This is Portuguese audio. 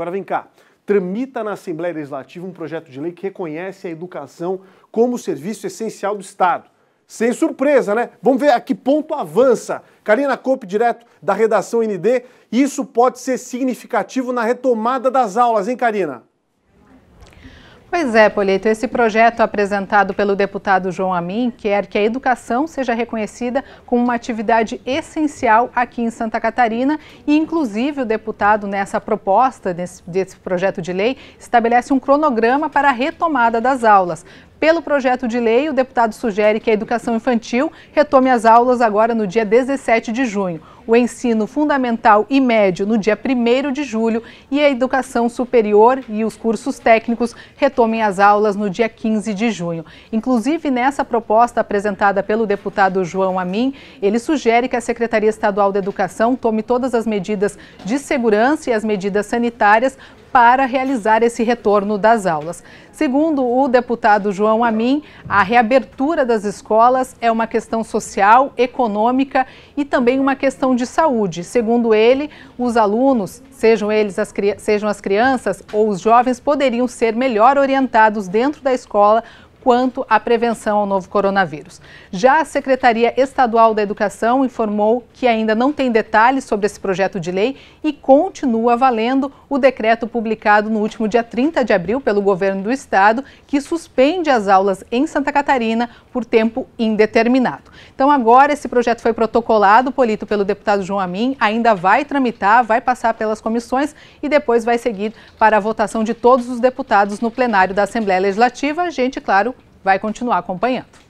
Agora vem cá. Tramita na Assembleia Legislativa um projeto de lei que reconhece a educação como serviço essencial do Estado. Sem surpresa, né? Vamos ver a que ponto avança. Karina Cope, direto da redação ND. Isso pode ser significativo na retomada das aulas, hein, Karina? Pois é, Polito, esse projeto apresentado pelo deputado João Amin quer que a educação seja reconhecida como uma atividade essencial aqui em Santa Catarina e, inclusive, o deputado, nessa proposta desse, desse projeto de lei, estabelece um cronograma para a retomada das aulas. Pelo projeto de lei, o deputado sugere que a educação infantil retome as aulas agora no dia 17 de junho o ensino fundamental e médio no dia 1 de julho e a educação superior e os cursos técnicos retomem as aulas no dia 15 de junho. Inclusive, nessa proposta apresentada pelo deputado João Amin, ele sugere que a Secretaria Estadual da Educação tome todas as medidas de segurança e as medidas sanitárias para realizar esse retorno das aulas. Segundo o deputado João Amin, a reabertura das escolas é uma questão social, econômica e também uma questão de saúde. Segundo ele, os alunos, sejam eles as, sejam as crianças ou os jovens, poderiam ser melhor orientados dentro da escola quanto à prevenção ao novo coronavírus. Já a Secretaria Estadual da Educação informou que ainda não tem detalhes sobre esse projeto de lei e continua valendo o decreto publicado no último dia 30 de abril pelo governo do estado, que suspende as aulas em Santa Catarina por tempo indeterminado. Então, agora esse projeto foi protocolado, Polito, pelo deputado João Amin, ainda vai tramitar, vai passar pelas comissões e depois vai seguir para a votação de todos os deputados no plenário da Assembleia Legislativa. A gente, claro, vai continuar acompanhando.